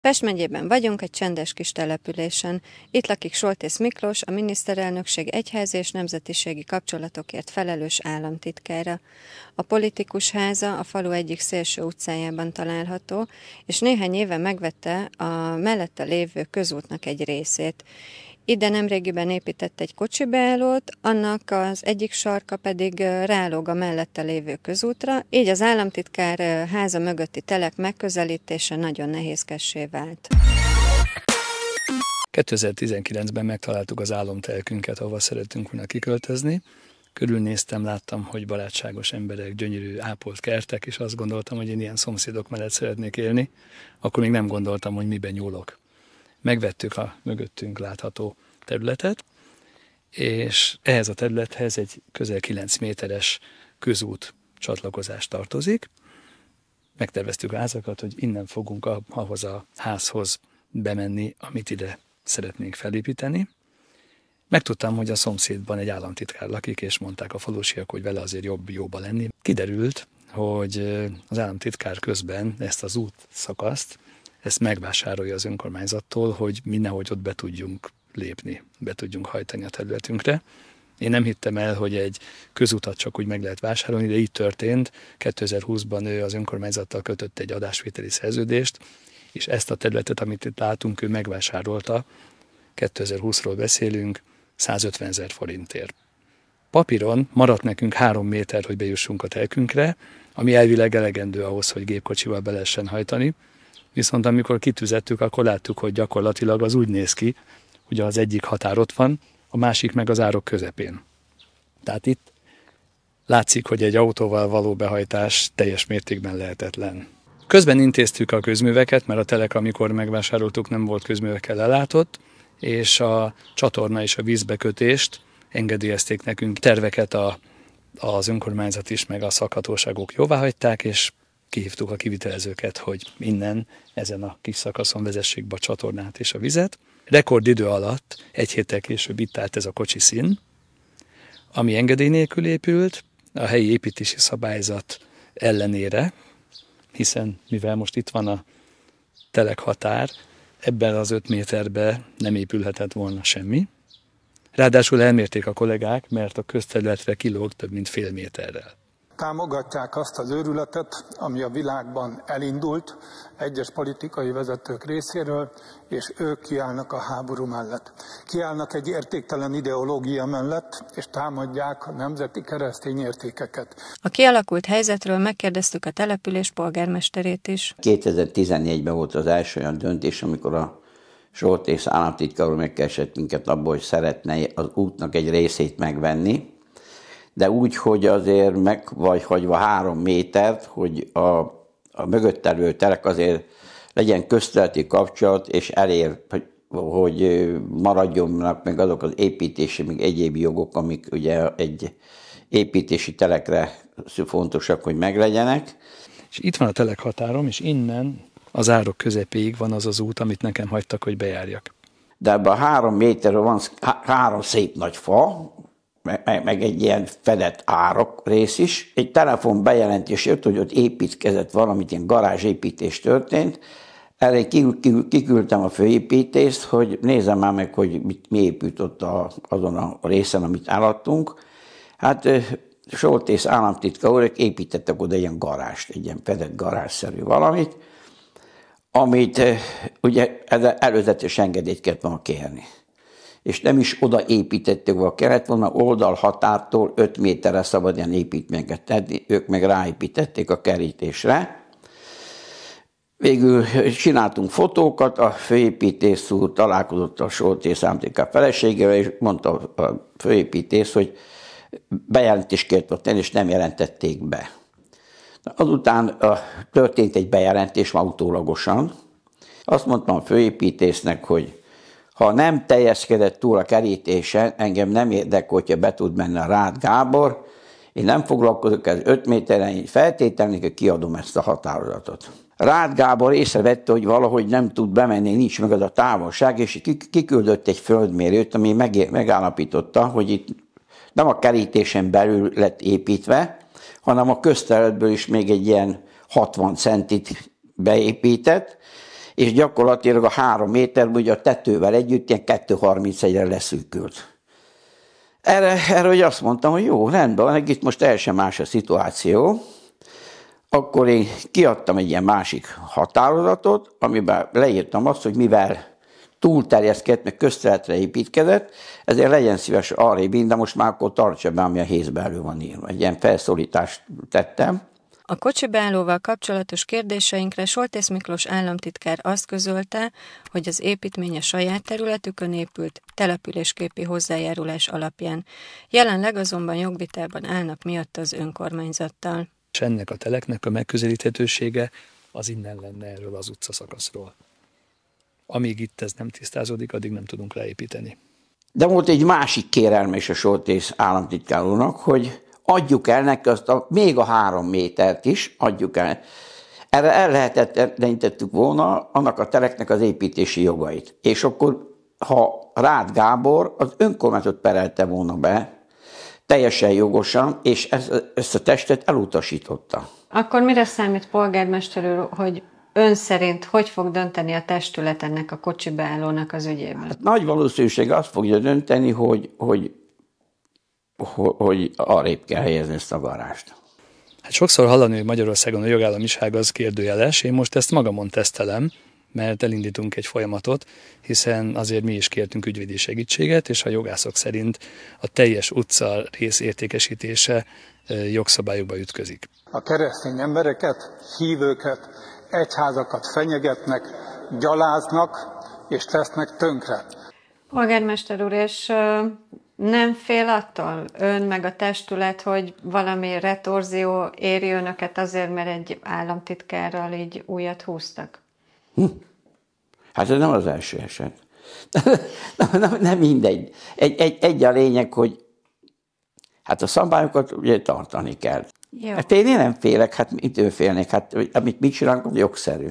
Pest megyében vagyunk, egy csendes kis településen. Itt lakik Soltész Miklós, a miniszterelnökség egyház és nemzetiségi kapcsolatokért felelős államtitkára. A politikus háza a falu egyik szélső utcájában található, és néhány éve megvette a mellette lévő közútnak egy részét. Ide nemrégiben épített egy kocsibeállót, annak az egyik sarka pedig rálóg a mellette lévő közútra, így az államtitkár háza mögötti telek megközelítése nagyon nehézkessé vált. 2019-ben megtaláltuk az álomtelkünket, ahova szeretünk volna kiköltözni. Körülnéztem, láttam, hogy barátságos emberek, gyönyörű, ápolt kertek, és azt gondoltam, hogy én ilyen szomszédok mellett szeretnék élni. Akkor még nem gondoltam, hogy miben nyúlok megvettük a mögöttünk látható területet, és ehhez a területhez egy közel 9 méteres közút csatlakozás tartozik. Megterveztük házakat, hogy innen fogunk ahhoz a házhoz bemenni, amit ide szeretnénk felépíteni. Megtudtam, hogy a szomszédban egy államtitkár lakik, és mondták a falusiak, hogy vele azért jobb jóba lenni. Kiderült, hogy az államtitkár közben ezt az út szakaszt ezt megvásárolja az önkormányzattól, hogy mindenhogy ott be tudjunk lépni, be tudjunk hajtani a területünkre. Én nem hittem el, hogy egy közutat csak úgy meg lehet vásárolni, de így történt. 2020-ban ő az önkormányzattal kötött egy adásvételi szerződést, és ezt a területet, amit itt látunk, ő megvásárolta. 2020-ról beszélünk, 150 ezer forintért. Papíron maradt nekünk három méter, hogy bejussunk a telkünkre, ami elvileg elegendő ahhoz, hogy gépkocsival be lehessen hajtani, viszont amikor kitüzettük, akkor láttuk, hogy gyakorlatilag az úgy néz ki, hogy az egyik határ ott van, a másik meg az árok közepén. Tehát itt látszik, hogy egy autóval való behajtás teljes mértékben lehetetlen. Közben intéztük a közműveket, mert a telek, amikor megvásároltuk, nem volt közművekkel ellátott, és a csatorna és a vízbekötést engedélyezték nekünk terveket a, az önkormányzat is, meg a szakhatóságok jóvá hagyták, és kihívtuk a kivitelezőket, hogy innen ezen a kis szakaszon vezessék be a csatornát és a vizet. Rekordidő alatt, egy héttel később itt állt ez a kocsi szín, ami engedély nélkül épült, a helyi építési szabályzat ellenére, hiszen mivel most itt van a telek határ, ebben az öt méterben nem épülhetett volna semmi. Ráadásul elmérték a kollégák, mert a közterületre kilóg több mint fél méterrel támogatják azt az őrületet, ami a világban elindult egyes politikai vezetők részéről, és ők kiállnak a háború mellett. Kiállnak egy értéktelen ideológia mellett, és támadják a nemzeti keresztény értékeket. A kialakult helyzetről megkérdeztük a település polgármesterét is. 2014-ben volt az első olyan döntés, amikor a Soltész államtitkár megkeresett minket abból, hogy szeretne az útnak egy részét megvenni, de úgy, hogy azért meg vagy hagyva három métert, hogy a, a mögött elő terek azért legyen közteleti kapcsolat, és elér, hogy, hogy maradjonnak meg azok az építési, még egyéb jogok, amik ugye egy építési telekre fontosak, hogy meglegyenek. És itt van a telek határom, és innen az árok közepéig van az az út, amit nekem hagytak, hogy bejárjak. De ebben a három méterre van három szép nagy fa, meg, meg egy ilyen fedett árok rész is. Egy telefon bejelentés jött, hogy ott építkezett valamit, ilyen garázsépítés történt, erre kiküldtem a főépítést, hogy nézem már meg, hogy mit, mi épült ott a, azon a részen, amit állattunk. Hát Soltész államtitka úrek építettek oda ilyen garást, egy ilyen fedett garázszerű valamit, amit ugye előzetes engedélyt kellett volna kérni és nem is oda építették, ahol kellett volna, oldalhatártól 5 méterre szabad ilyen építményeket tenni, ők meg ráépítették a kerítésre. Végül csináltunk fotókat, a főépítész úr találkozott a Soltész Ámtika feleségével, és mondta a főépítész, hogy bejelentést kért ott tenni, és nem jelentették be. Azután történt egy bejelentés, ma utólagosan. Azt mondtam a főépítésznek, hogy ha nem teljeskedett túl a kerítésen, engem nem érdekel, hogyha be tud menni a Rád Gábor, én nem foglalkozok ez 5 méteren, így feltétlenül hogy kiadom ezt a határozatot. Rád Gábor észrevette, hogy valahogy nem tud bemenni, nincs meg az a távolság, és kiküldött egy földmérőt, ami megállapította, hogy itt nem a kerítésen belül lett építve, hanem a közterületből is még egy ilyen 60 centit beépített, és gyakorlatilag a három méter, ugye a tetővel együtt ilyen 2.31-re leszűkült. Erre, erre hogy azt mondtam, hogy jó, rendben van, itt most teljesen más a szituáció, akkor én kiadtam egy ilyen másik határozatot, amiben leírtam azt, hogy mivel túlterjeszkedett, meg közteletre építkezett, ezért legyen szíves arrébb, de most már akkor tartsa be, ami a hézbe elő van írva. Egy ilyen felszólítást tettem, a beállóval kapcsolatos kérdéseinkre Soltész Miklós államtitkár azt közölte, hogy az építmény a saját területükön épült, településképi hozzájárulás alapján. Jelenleg azonban jogvitában állnak miatt az önkormányzattal. És ennek a teleknek a megközelíthetősége az innen lenne erről az utcaszakaszról. Amíg itt ez nem tisztázódik, addig nem tudunk leépíteni. De volt egy másik kérelme is a Soltész államtitkárónak, hogy adjuk el neki azt a, még a három métert is, adjuk el. Erre el lehetetlenítettük volna annak a tereknek az építési jogait. És akkor, ha Rád Gábor az önkormányzat perelte volna be, teljesen jogosan, és ezt, ezt a testet elutasította. Akkor mire számít polgármester úr, hogy ön szerint hogy fog dönteni a testület ennek a kocsibeállónak az ügyében? Hát nagy valószínűség azt fogja dönteni, hogy, hogy hogy arrébb kell helyezni ezt a varást. Hát sokszor hallani, hogy Magyarországon a jogállamiság az kérdőjeles. Én most ezt magamon tesztelem, mert elindítunk egy folyamatot, hiszen azért mi is kértünk ügyvédi segítséget, és a jogászok szerint a teljes utca rész értékesítése jogszabályokba ütközik. A keresztény embereket, hívőket, egyházakat fenyegetnek, gyaláznak és tesznek tönkre. Polgármester úr, és nem fél attól ön meg a testület, hogy valami retorzió éri önöket azért, mert egy államtitkárral így újat húztak? Hm. Hát ez nem az első eset. nem, nem, nem mindegy. Egy, egy, egy a lényeg, hogy hát a szabályokat ugye tartani kell. Jó. Hát én, nem félek, hát mitől félnék? Hát amit mit csinálunk, jogszerű.